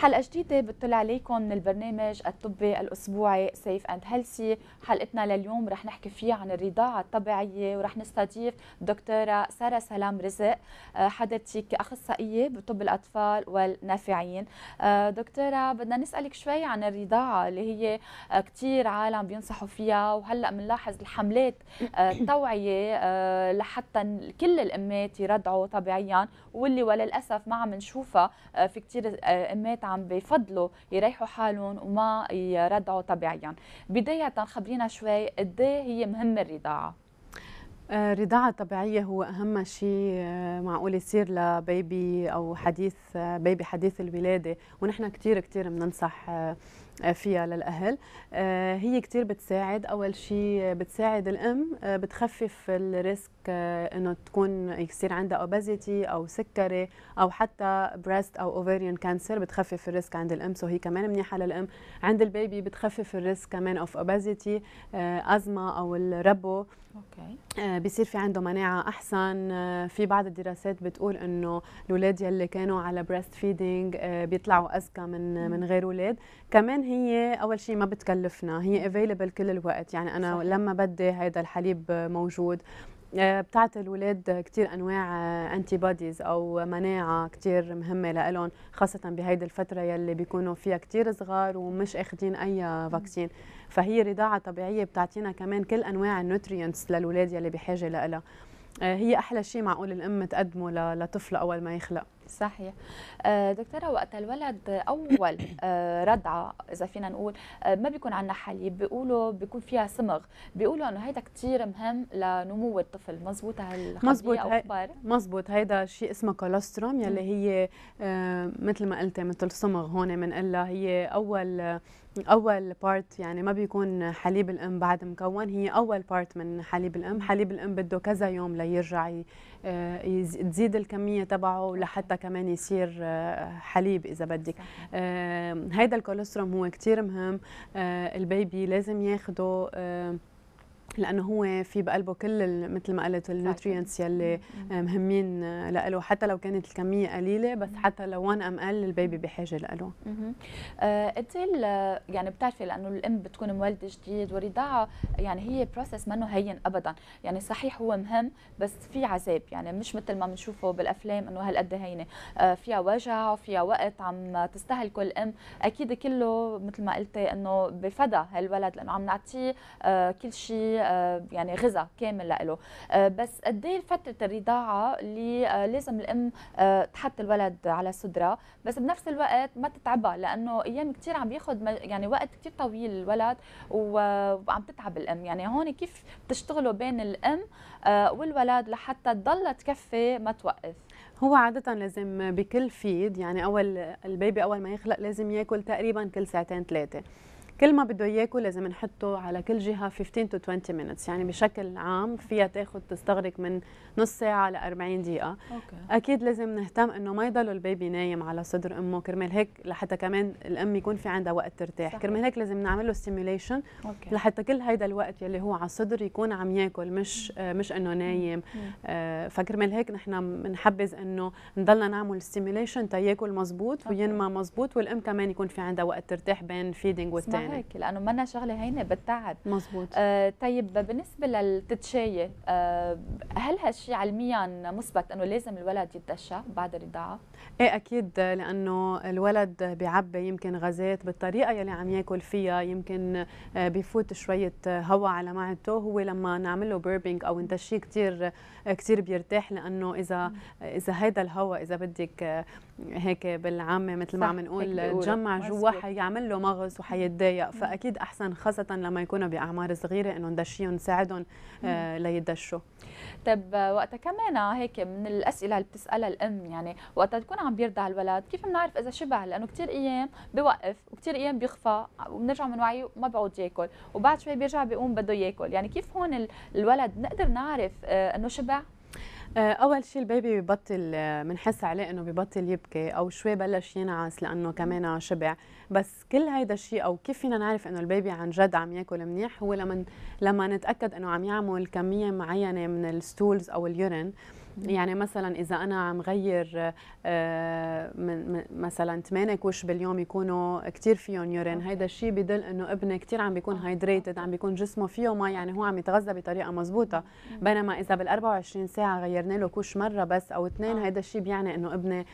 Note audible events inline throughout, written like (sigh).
حلقة جديدة بتطلع عليكم من البرنامج الطبي الأسبوعي سيف أند هيلسي حلقتنا لليوم رح نحكي فيها عن الرضاعة الطبيعية ورح نستضيف دكتورة سارة سلام رزق آه، حضرتك أخصائية بطب الأطفال والنافعين آه، دكتورة بدنا نسألك شوي عن الرضاعة اللي هي آه، كتير عالم بينصحوا فيها وهلأ بنلاحظ الحملات (coughs) التوعية لحتى كل الأمات يرضعوا طبيعيا واللي وللأسف ما عم نشوفها في كتير أمات عم بفضلوا يريحوا حالهم وما يرضعوا طبيعيا بدايه خبرينا شوي قد إيه هي مهمه الرضاعه آه، الرضاعة الطبيعية هو أهم شيء آه، معقول يصير لبيبي أو حديث آه، بيبي حديث الولادة ونحن كتير كتير بننصح فيها للأهل آه، هي كثير بتساعد أول شيء آه، بتساعد الأم آه، بتخفف الريسك إنه تكون يصير عندها اوبيزيتي أو سكري أو حتى بريست أو أوفيريان كانسر بتخفف الريسك عند الأم سو هي كمان منيحة للأم عند البيبي بتخفف الريسك كمان أوف اوبيزيتي أزمة أو الربو اوكي بصير في عنده مناعه احسن في بعض الدراسات بتقول انه الاولاد يلي كانوا على بريست فيدينج بيطلعوا اذكى من من غير اولاد كمان هي اول شيء ما بتكلفنا هي افيلبل كل الوقت يعني انا صحيح. لما بدي هذا الحليب موجود آه، بتعطي الاولاد كثير انواع انتي آه، بوديز او مناعه كثير مهمه لهم خاصه بهيدي الفتره يلي بيكونوا فيها كثير صغار ومش اخذين اي فاكسين فهي رضاعه طبيعيه بتعطينا كمان كل انواع النوترينتس للاولاد يلي بحاجه لها آه، هي احلى شيء معقول الام تقدمه لطفله اول ما يخلق صحيح آه، دكتورة وقت الولد أول آه، ردعة إذا فينا نقول آه، ما بيكون عندنا حليب بيقولوا بيكون فيها صمغ بيقولوا إنه هيدا كتير مهم لنمو الطفل مزبوط مزبوط أو أخبار مزبوط هيدا شيء اسمه كولوستروم يلي هي مثل ما قلتي مثل صمغ هون بنقلها هي أول اول بارت يعني ما بيكون حليب الام بعد مكون هي اول بارت من حليب الام حليب الام بده كذا يوم ليرجع تزيد الكميه تبعه لحتى كمان يصير آه، حليب اذا بدك هذا الكوليستروم هو كتير مهم آه، البيبي لازم ياخده لانه هو في بقلبه كل مثل ما قلت النوترينتس يلي آه، مهمين آه، له حتى لو كانت الكميه قليله بس حتى لو 1 ام قل البيبي بحاجه له آه، قلت يعني بتعرفي لانه الام بتكون مولده جديد والرضاعه يعني هي بروسس ما هين ابدا يعني صحيح هو مهم بس في عذاب يعني مش مثل ما بنشوفه بالافلام انه هالقد إيه هينه فيها وجع وفيها وقت عم تستهلكه كل ام اكيد كله مثل ما قلتي انه بفدا هالولد لانه عم نعطيه كل شيء آه، يعني غذاء كامل له آه، بس قد ايه فتره الرضاعه اللي آه، لازم الام تحط الولد على صدرها بس بنفس الوقت ما تتعبها لانه ايام كثير عم ياخذ يعني وقت كثير طويل الولد وعم تتعب الام يعني هون كيف بتشتغلوا بين الام والولد لحتى تضلها تكفي ما توقف هو عادة لازم بكل فيد يعني أول البيبي أول ما يخلق لازم ياكل تقريبا كل ساعتين ثلاثة كل ما بده ياكل لازم نحطه على كل جهه 15 تو 20 minutes يعني بشكل عام فيها تاخذ تستغرق من نص ساعه ل 40 دقيقه أوكي. اكيد لازم نهتم انه ما يضل البيبي نايم على صدر امه كرمال هيك لحتى كمان الام يكون في عندها وقت ترتاح صحيح. كرمال هيك لازم نعمل له ستيميوليشن لحتى كل هيدا الوقت يلي هو على الصدر يكون عم ياكل مش آه مش انه نايم آه فكرمال هيك نحن بنحبذ انه نضلنا نعمل ستيميوليشن ياكل مزبوط وينمى مزبوط والام كمان يكون في عندها وقت ترتاح بين فيدينج والتاني هيك لانه منا شغله هينه بتتعب مزبوط آه طيب بالنسبه للتتشاية آه هل هالشيء علميا مثبت انه لازم الولد يتدشى بعد الرضاعه؟ ايه اكيد لانه الولد بيعبي يمكن غازات بالطريقه يلي عم ياكل فيها يمكن آه، بفوت شويه آه، هواء على معدته هو لما نعمل له بيربينج او ندشيه آه، كثير كثير بيرتاح لانه اذا اذا هيدا الهواء اذا بدك هيك بالعامه مثل ما عم نقول تجمع جوا حيعمل له مغص وحيتضايق الضيق فاكيد احسن خاصه لما يكونوا باعمار صغيره انه ندشيهم نساعدهم آه، ليدشوا طيب وقتها كمان آه، هيك من الاسئله اللي بتسالها الام يعني وقتها تكون عم بيرضع الولد كيف بنعرف اذا شبع لانه كثير ايام بوقف وكثير ايام بيخفى وبنرجع من وعيه وما بيعود ياكل وبعد شوي بيرجع بيقوم بده ياكل يعني كيف هون الولد نقدر نعرف آه، انه شبع آه، اول شيء البيبي ببطل بنحس آه، عليه انه ببطل يبكي او شوي بلش ينعس لانه كمان شبع بس كل هيدا الشيء او كيف فينا نعرف انه البيبي عن جد عم ياكل منيح هو لما لما نتاكد انه عم يعمل كميه معينه من الستولز او اليورين يعني مثلا اذا انا عم غير آه، من مثلا 8 كوش باليوم يكونوا كثير فيهم يورين هيدا الشيء بدل انه ابني كثير عم بيكون هايدريتد آه. عم بيكون جسمه فيه ماء يعني هو عم يتغذى بطريقه مزبوطه بينما اذا بال 24 ساعه غيرنا له كوش مره بس او اثنين آه. هيدا الشيء بيعني انه ابني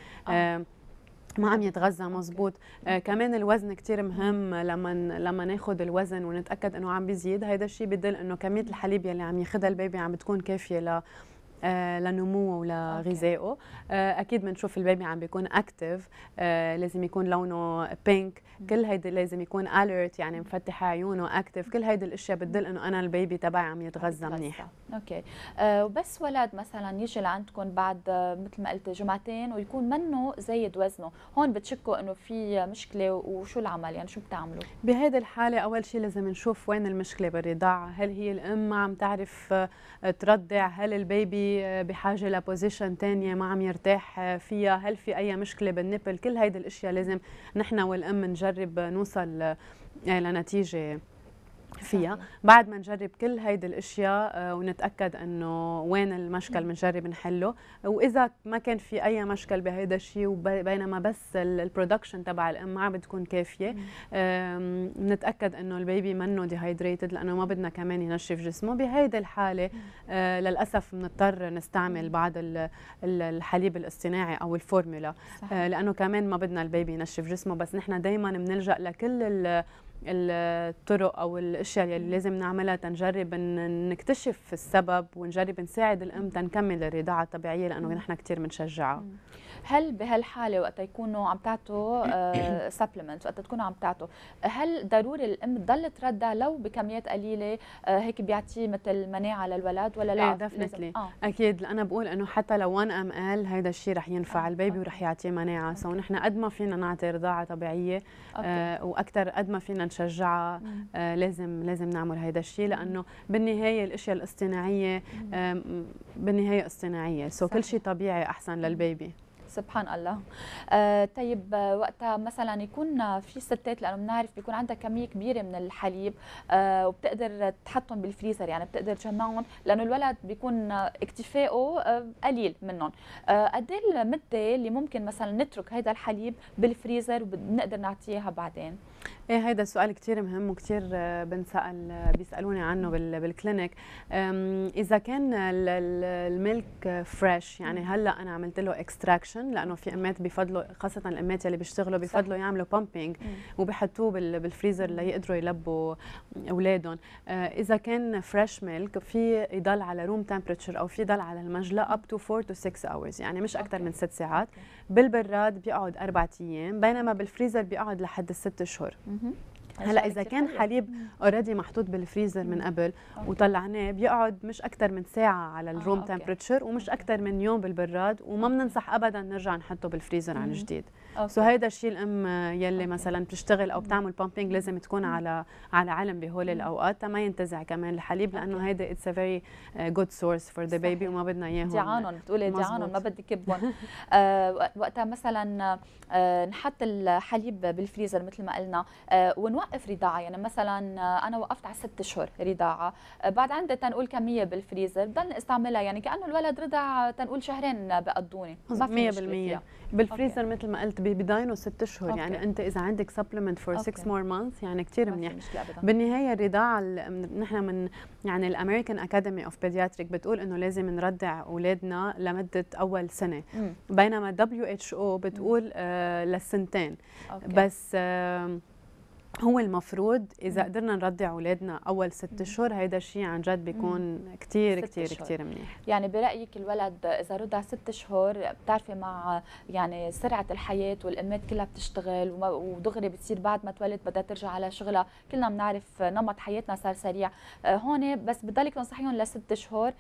ما عم يتغذى مزبوط آه كمان الوزن كتير مهم لما لما ناخذ الوزن ونتاكد انه عم بيزيد هذا الشيء بدل انه كميه الحليب يلي عم ياخذها البيبي عم بتكون كافيه ل آه، لنموه ولغذائه آه، اكيد بنشوف البيبي عم بيكون اكتف آه، لازم يكون لونه بينك كل هيدي لازم يكون اليرت يعني مفتح عيونه اكتف كل هيدي الاشياء بتدل انه انا البيبي تبعي عم يتغذى منيح اوكي وبس ولد مثلا يجي لعندكم بعد مثل ما قلت جمعتين ويكون منه زايد وزنه هون بتشكوا انه في مشكله وشو العمل يعني شو بتعملوا بهيدي الحاله اول شيء لازم نشوف وين المشكله بالرضاعه هل هي الام عم تعرف ترضع هل البيبي بحاجه لبوزيشن ثانيه ما عم يرتاح فيها هل في اي مشكله بالنبل كل هيدي الاشياء لازم نحن والام نجرب نوصل لنتيجه فيها بعد ما نجرب كل هيدي الاشياء آه، ونتاكد انه وين المشكل بنجرب نحله واذا ما كان في اي مشكل بهيدا الشيء وبينما بس البرودكشن تبع الام ما عم بتكون كافيه بنتاكد انه البيبي منه ديهايدريتد لانه ما بدنا كمان ينشف جسمه بهيدي الحاله آه، للاسف بنضطر نستعمل بعض الحليب الاصطناعي او الفورمولا آه، لانه كمان ما بدنا البيبي ينشف جسمه بس نحن دائما بنلجا لكل الطرق او الاشياء اللي لازم نعملها تنجرب نكتشف السبب ونجرب نساعد الام تنكمل الرضاعه الطبيعيه لانه نحن كثير بنشجعها هل بهالحاله وقت يكونوا عم تعطوا سبلمنت آه، (coughs) وقت تكونوا عم تعطوا هل ضروري الام تضل تردع لو بكميات قليله آه، هيك بيعطي مثل مناعه للولد ولا لا؟ ايه دفنتلي آه. اكيد انا بقول انه حتى لو 1 ام ال هيدا الشيء رح ينفع آه. البيبي ورح يعطيه مناعه سو نحن قد ما فينا نعطي رضاعه طبيعيه آه واكثر قد ما فينا نشجعها آه لازم لازم نعمل هيدا الشيء لانه بالنهايه الاشياء الاصطناعيه آه بالنهايه اصطناعيه سو so كل شيء طبيعي احسن للبيبي سبحان الله آه طيب آه، وقتها مثلا يكون في ستات لانه بنعرف بيكون عندها كميه كبيره من الحليب آه وبتقدر تحطهم بالفريزر يعني بتقدر تجمعهم لانه الولد بيكون اكتفائه آه قليل منهم آه قد ايه المده اللي ممكن مثلا نترك هذا الحليب بالفريزر وبنقدر نعطيها بعدين ايه هيدا سؤال كثير مهم وكثير آه، بنسال آه، بيسالوني عنه بالكلينيك اذا كان الميلك فريش يعني هلا انا عملت له اكستراكشن انجكشن لانه في امات بفضلوا خاصه الامات اللي بيشتغلوا بفضلوا يعملوا بامبينج وبحطوه بالفريزر ليقدروا يلبوا آه، اولادهم آه، اذا كان فريش ميلك في يضل على روم تمبرتشر او في يضل على المجله اب تو 4 تو 6 اورز يعني مش اكثر من 6 ساعات بالبراد بيقعد اربع ايام بينما بالفريزر بيقعد لحد 6 اشهر هلا اذا كان حليب اوريدي محطوط بالفريزر من قبل وطلعناه بيقعد مش اكثر من ساعه على الروم آه، تمبرتشر ومش اكثر من يوم بالبراد وما بننصح ابدا نرجع نحطه بالفريزر عن جديد سو هيدا الشيء الام يلي مثلا بتشتغل او بتعمل بامبينج لازم تكون على على علم بهول الاوقات تا ما ينتزع كمان الحليب لانه هيدا اتس ا فيري جود سورس فور ذا بيبي وما بدنا اياهم دعانهم بتقولي دعانهم ما بدي كبهم (laughs) آه وقتها مثلا آه نحط الحليب بالفريزر مثل ما قلنا آه ونوقف رضاعه يعني مثلا آه، انا وقفت على ست اشهر رضاعه آه، بعد عندي تنقول كميه بالفريزر بضل استعملها يعني كانه الولد رضع تنقول شهرين بقضوني 100% بالفريزر مثل ما قلت بداينوا ست اشهر يعني أوكي. يعني انت اذا عندك سبلمنت فور 6 مور مانث يعني كثير منيح بالنهايه الرضاعه نحن من يعني الامريكان اكاديمي اوف بيدياتريك بتقول انه لازم نردع اولادنا لمده اول سنه مم. بينما دبليو اتش او بتقول آه للسنتين أوكي. بس آه هو المفروض اذا قدرنا نرضع اولادنا اول ست اشهر هيدا الشيء عن جد بيكون كثير كثير كثير منيح يعني برايك الولد اذا رضع ست اشهر بتعرفي مع يعني سرعه الحياه والامات كلها بتشتغل ودغري بتصير بعد ما تولد بدها ترجع على شغلها كلنا بنعرف نمط حياتنا صار سريع آه، هون بس بضلك تنصحيهم لست اشهر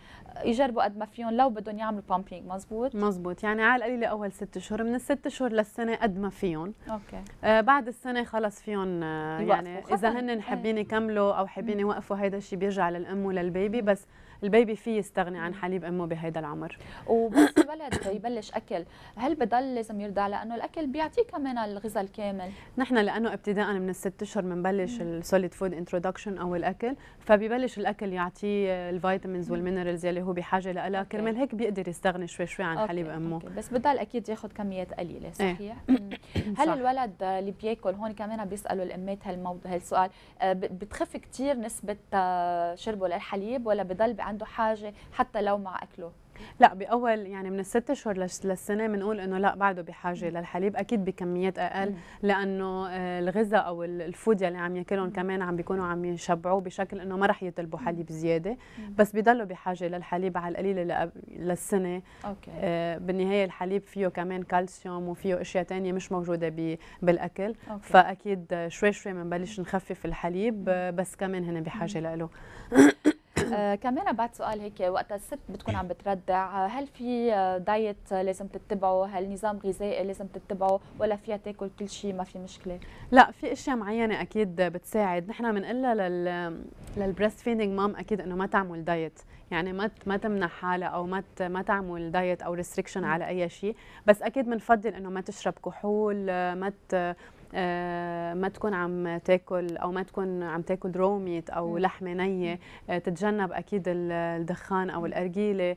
يجربوا قد ما فيهم لو بدهم يعملوا بامبينج مزبوط مزبوط يعني على القليله اول ست اشهر من الست اشهر للسنه قد ما فيهم اوكي آه بعد السنه خلص فيهم آه، آه، يعني اذا هن حابين إيه. يكملوا او حابين يوقفوا هيدا الشيء بيرجع للام وللبيبي بس البيبي فيه يستغني عن حليب امه بهيدا العمر وبس الولد يبلش اكل هل بضل لازم يرضع لانه الاكل بيعطيه كمان الغذاء الكامل نحن لانه ابتداء من الست اشهر بنبلش السوليد فود انتروداكشن او الاكل فبيبلش الاكل يعطيه الفيتامينز والمينرالز يلي هو بحاجه لها كرمال هيك بيقدر يستغني شوي شوي عن أوكي. حليب امه أوكي. بس بضل اكيد ياخذ كميات قليله إيه. صحيح ايه. (clears throat) هل صح. الولد اللي بياكل هون كمان بيسالوا الامهات هالموضوع هالسؤال آه، بتخف كثير نسبه آه، شربه للحليب ولا بضل عنده حاجه حتى لو مع اكله لا باول يعني من الست اشهر للسنه بنقول انه لا بعده بحاجه للحليب اكيد بكميات اقل لانه آه، الغذاء او الفود اللي عم ياكلهم كمان عم بيكونوا عم يشبعوه بشكل انه ما رح يطلبوا حليب زياده بس بضلوا بحاجه للحليب على القليله للسنه أوكي. آه بالنهايه الحليب فيه كمان كالسيوم وفيه اشياء ثانيه مش موجوده بالاكل أوكي. فاكيد شوي شوي بنبلش نخفف الحليب آه، بس كمان هن بحاجه له آه كمان بعد سؤال هيك وقت الست بتكون عم بتردع آه، هل في آه، دايت لازم تتبعه هل نظام غذائي لازم تتبعه ولا فيها تاكل كل شيء ما في مشكله لا في اشياء معينه اكيد بتساعد نحن بنقلها لل للبريست فيدنج مام اكيد انه ما تعمل دايت يعني ما ما تمنع حالها او ما ما تعمل دايت او ريستريكشن على اي شيء بس اكيد بنفضل انه ما تشرب كحول آه، ما آه، ما تكون عم تاكل او ما تكون عم تاكل روميت او لحمه نيه آه، تتجنب اكيد الدخان او الارجيله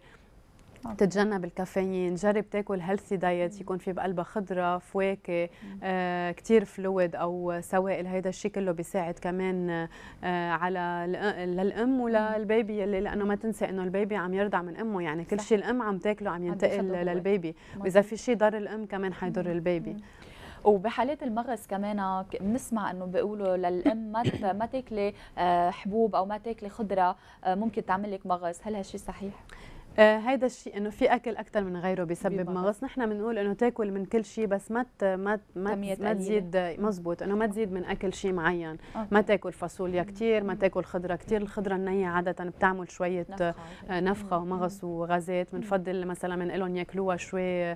آه. تتجنب الكافيين جرب تاكل هيلثي دايت يكون في بقلبها خضره فواكه آه، كثير فلويد او سوائل هيدا الشيء كله بيساعد كمان آه، على للام وللبيبي يلي لانه ما تنسى انه البيبي عم يرضع من امه يعني كل شيء الام عم تاكله عم ينتقل للبيبي واذا في شيء ضر الام كمان حيضر البيبي مم. وبحالات المغص كمان بنسمع انه بيقولوا للام ما ما تاكلي آه، حبوب او ما تاكلي خضره آه، ممكن تعمل لك مغص هل هالشيء صحيح آه هيدا الشيء انه في اكل اكثر من غيره بيسبب مغص نحن بنقول انه تاكل من كل شيء بس ما ت... ما ما, ما تزيد مزبوط انه ما تزيد من اكل شيء معين أوكي. آه. ما تاكل فاصوليا كثير ما تاكل خضره كثير الخضره النيه عاده بتعمل شويه نفخه, آه، نفخة ومغص وغازات بنفضل مثلا بنقول ياكلوها شوي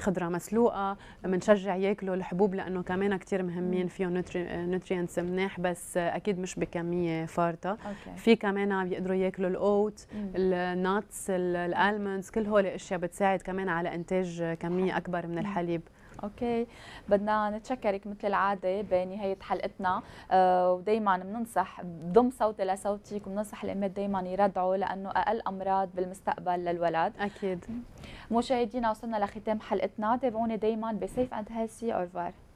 خضره مسلوقه بنشجع ياكلوا الحبوب لانه كمان كثير مهمين فيهم نوتري... نوترينتس آه، مناح بس اكيد مش بكميه فارطه في كمان بيقدروا ياكلوا الاوت النار النتس الالمندز كل هول الاشياء بتساعد كمان على انتاج كميه اكبر من الحليب اوكي بدنا نتشكرك مثل العاده بنهايه حلقتنا آه ودائما بننصح بضم صوتي لصوتك وبننصح الامهات دائما يردعوا لانه اقل امراض بالمستقبل للولد اكيد مشاهدينا وصلنا لختام حلقتنا تابعونا دائما بسيف اند هيلثي اورفار